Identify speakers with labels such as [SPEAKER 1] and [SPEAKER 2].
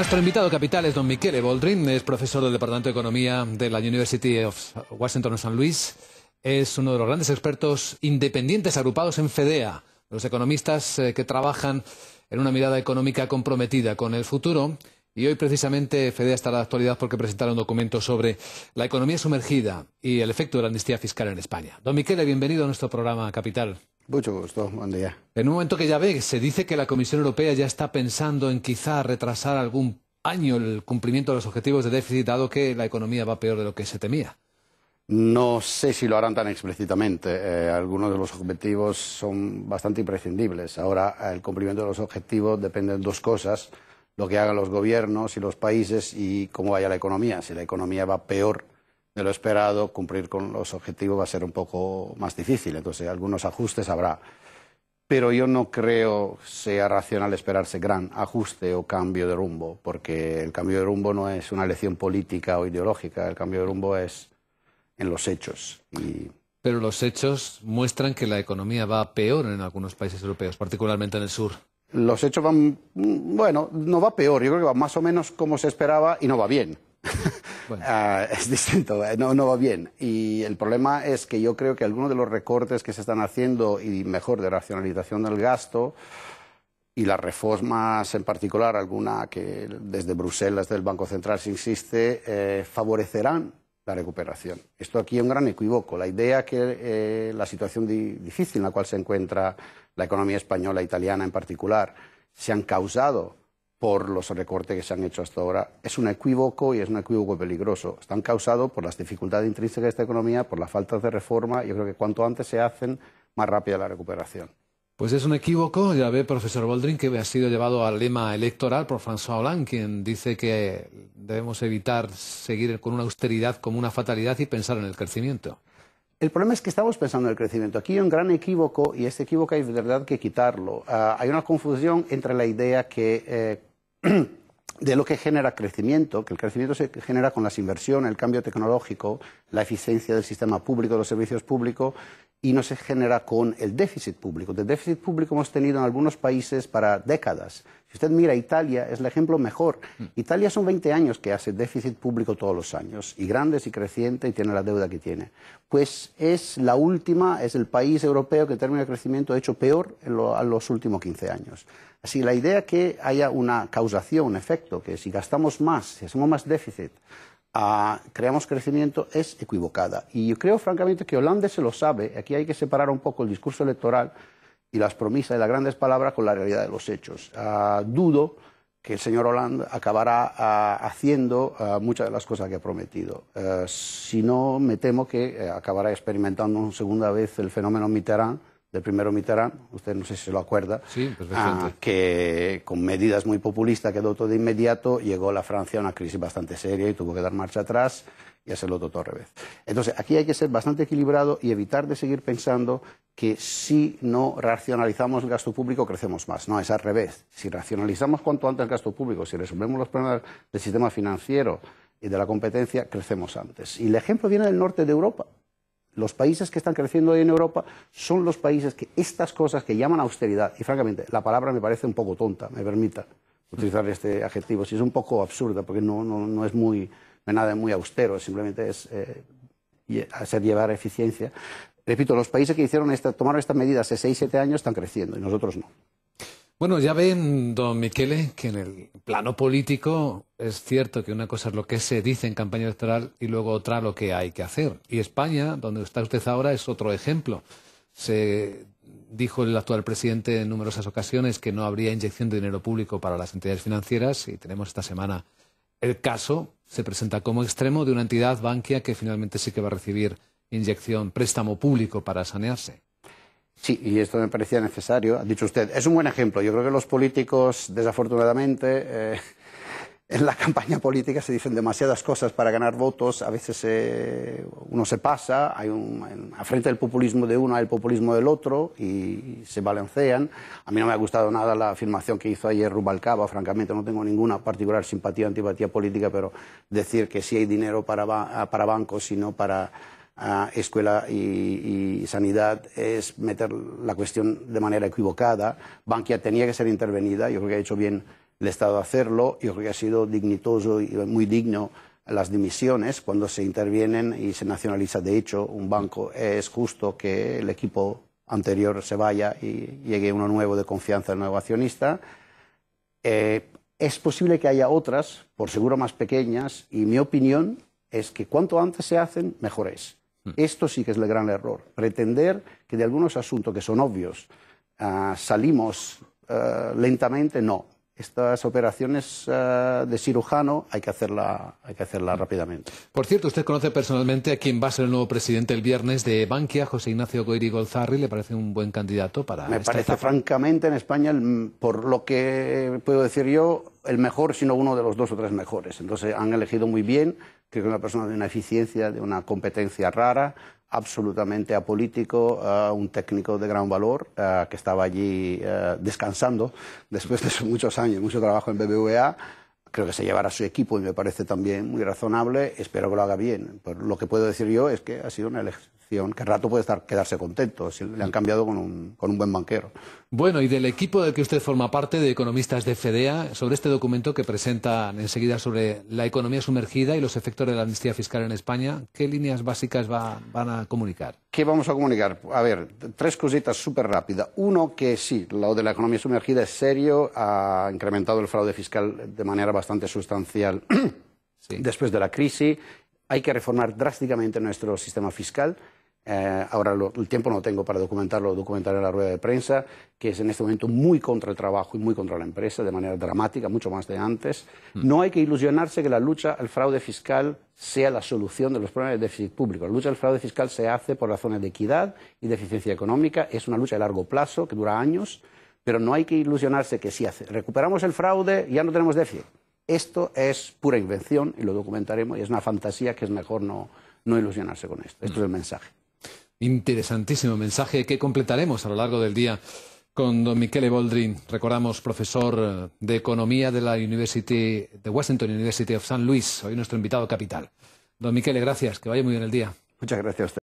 [SPEAKER 1] Nuestro invitado capital es don Miquel Boldrin, es profesor del Departamento de Economía de la University of Washington en San Luis. Es uno de los grandes expertos independientes agrupados en FEDEA, los economistas eh, que trabajan en una mirada económica comprometida con el futuro y hoy precisamente Fede, está la actualidad porque presentaron un documento sobre la economía sumergida y el efecto de la amnistía fiscal en España. Don Miquel, bienvenido a nuestro programa Capital.
[SPEAKER 2] Mucho gusto, buen día.
[SPEAKER 1] En un momento que ya ve, se dice que la Comisión Europea ya está pensando en quizá retrasar algún año el cumplimiento de los objetivos de déficit, dado que la economía va peor de lo que se temía.
[SPEAKER 2] No sé si lo harán tan explícitamente. Eh, algunos de los objetivos son bastante imprescindibles. Ahora, el cumplimiento de los objetivos depende de dos cosas lo que hagan los gobiernos y los países y cómo vaya la economía. Si la economía va peor de lo esperado, cumplir con los objetivos va a ser un poco más difícil. Entonces, algunos ajustes habrá. Pero yo no creo sea racional esperarse gran ajuste o cambio de rumbo, porque el cambio de rumbo no es una elección política o ideológica, el cambio de rumbo es en los hechos.
[SPEAKER 1] Pero los hechos muestran que la economía va peor en algunos países europeos, particularmente en el sur
[SPEAKER 2] los hechos van, mm, bueno, no va peor, yo creo que va más o menos como se esperaba y no va bien. Ah, es distinto, eh, no, va bien. Y el problema es que yo creo que algunos de los recortes que se están haciendo y mejor de racionalización del gasto y las reformas en particular, alguna que desde Bruselas, desde el Banco Central se insiste, eh, favorecerán la recuperación. Esto aquí es un gran equívoco. La idea que eh, la situación difícil en la cual se encuentra la economía española, e italiana en particular, se han causado por los recortes que se han hecho hasta ahora es un equívoco y es un equívoco peligroso. Están causados por las dificultades intrínsecas de esta economía, por las faltas de reforma. Yo creo que cuanto antes se hacen, más rápida la recuperación.
[SPEAKER 1] Pues es un equívoco, ya ve, profesor Boldrin, que ha sido llevado al lema electoral por François Hollande, quien dice que debemos evitar seguir con una austeridad como una fatalidad y pensar en el crecimiento. El
[SPEAKER 2] problema es que estamos pensando en el crecimiento. Aquí hay un gran equívoco y este equívoco hay verdad que quitarlo. Ah, hay una confusión entre la idea que, eh, de lo que genera crecimiento, que el crecimiento se genera con las inversiones, el cambio tecnológico, la eficiencia del sistema público, los servicios públicos, y no se genera con el déficit público. El déficit público hemos tenido en algunos países para décadas. Si usted mira Italia, es el ejemplo mejor. Hmm. Italia son 20 años que hace déficit público todos los años, y grande y creciente, y tiene la deuda que tiene. Pues es la última, es el país europeo que en términos de crecimiento ha hecho peor en, los últimos 15 años. Así, la idea que haya una causación, un efecto, que si gastamos más, si hacemos más déficit, a creamos crecimiento es equivocada. Y yo creo, francamente, que Holanda se lo sabe. Aquí hay que separar un poco el discurso electoral y las promesas y las grandes palabras con la realidad de los hechos. Ah, dudo que el señor Holanda acabará ah, haciendo ah, muchas de las cosas que ha prometido. si no, me temo que eh, acabará experimentando una segunda vez el fenómeno Mitterrand del primero Mitterrand, usted no sé si se lo acuerda, pues ah, que con medidas muy populistas que todo de inmediato llegó la Francia a una crisis bastante seria y tuvo que dar marcha atrás y hacerlo todo al revés. Entonces, aquí hay que ser bastante equilibrado y evitar de seguir pensando que si no racionalizamos el gasto público crecemos más. No, es al revés. Si racionalizamos cuanto antes el gasto público, si resolvemos los problemas del sistema financiero y de la competencia, crecemos antes. Y el ejemplo viene del norte de Europa los países que están creciendo hoy en Europa son los países que estas cosas que llaman austeridad, y francamente la palabra me parece un poco tonta, me permita utilizar este adjetivo, si es un poco absurda, porque no, es muy, nada muy austero, simplemente es eh, hacer llevar eficiencia. Repito, los países que hicieron esta, tomaron estas medidas hace 6-7 años están creciendo y nosotros no.
[SPEAKER 1] Bueno, ya ven, don Michele, que en el plano político es cierto que una cosa es lo que se dice en campaña electoral y luego otra lo que hay que hacer. Y España, donde está usted ahora, es otro ejemplo. Se dijo el actual presidente en numerosas ocasiones que no habría inyección de dinero público para las entidades financieras y tenemos esta semana el caso, se presenta como extremo de una entidad banquia que finalmente sí que va a recibir inyección, préstamo público para sanearse.
[SPEAKER 2] Sí, y esto me parecía necesario. Ha dicho usted, es un buen ejemplo. Yo creo que los políticos, desafortunadamente, eh, en la campaña política se dicen demasiadas cosas para ganar votos. A veces eh, uno se pasa, hay un, a frente del populismo de uno hay el populismo del otro y se balancean. A mí no me ha gustado nada la afirmación que hizo ayer Rubalcaba. Francamente, no tengo ninguna particular simpatía o antipatía política, pero decir que sí hay dinero para, para bancos y no para escuela y, sanidad es meter la cuestión de manera equivocada. Bankia tenía que ser intervenida, yo creo que ha hecho bien el Estado hacerlo, yo creo que ha sido dignitoso y muy digno las dimisiones cuando se intervienen y se nacionaliza de hecho un banco. Es justo que el equipo anterior se vaya y llegue uno nuevo de confianza del nuevo accionista. Eh, es posible que haya otras, por seguro más pequeñas, y mi opinión es que cuanto antes se hacen, mejor es. Hmm. Esto sí que es el gran error, pretender que de algunos asuntos que son obvios ah, salimos ah, lentamente, no. Estas operaciones ah, de cirujano hay que, hacerlas hacerla rápidamente.
[SPEAKER 1] Por cierto, usted conoce personalmente a quien va a ser el nuevo presidente el viernes de Bankia, José Ignacio Goiri Golzarri. ¿Le parece un buen candidato para.? Me parece,
[SPEAKER 2] francamente, en España, por lo que puedo decir yo, el mejor, sino uno de los dos o tres mejores. Entonces han elegido muy bien, creo que una persona de una eficiencia, de una competencia rara, absolutamente apolítico, eh, un técnico de gran valor eh, que estaba allí eh, descansando después de muchos años, mucho trabajo en BBVA creo que se llevará su equipo y me parece también muy razonable. Espero que lo haga bien. Pero pues lo que puedo decir yo es que ha sido una elección que rato puede estar, quedarse contento. Si le han cambiado con un, buen banquero.
[SPEAKER 1] Bueno, y del equipo del que usted forma parte, de economistas de FEDEA, sobre este documento que presentan enseguida sobre la economía sumergida y los efectos de la amnistía fiscal en España, ¿qué líneas básicas van a comunicar?
[SPEAKER 2] ¿Qué vamos a comunicar? A ver, tres cositas súper rápidas. Uno, que sí, lo de la economía sumergida es serio, ha incrementado el fraude fiscal de manera bastante sustancial después de la crisis. Hay que reformar drásticamente nuestro sistema fiscal. Eh, ahora el tiempo no tengo para documentarlo, documentaré en la rueda de prensa, que es en este momento muy contra el trabajo y muy contra la empresa, de manera dramática, mucho más de antes. Mm. No hay que ilusionarse que la lucha al fraude fiscal sea la solución de los problemas de déficit público. La lucha al fraude fiscal se hace por razones de equidad y de eficiencia económica. Es una lucha de largo plazo, que dura años, pero no hay que ilusionarse que si hace, recuperamos el fraude ya no tenemos déficit. Esto es pura invención y lo documentaremos y es una fantasía que es mejor no, ilusionarse con esto. Esto es el mm. mensaje
[SPEAKER 1] interesantísimo mensaje que completaremos a lo largo del día con don Miquele Boldrin, recordamos, profesor eh, de Economía de la University, de Washington University of St. Louis, hoy nuestro invitado capital. Don Miquele, gracias, que vaya muy bien el día.
[SPEAKER 2] Muchas gracias a usted.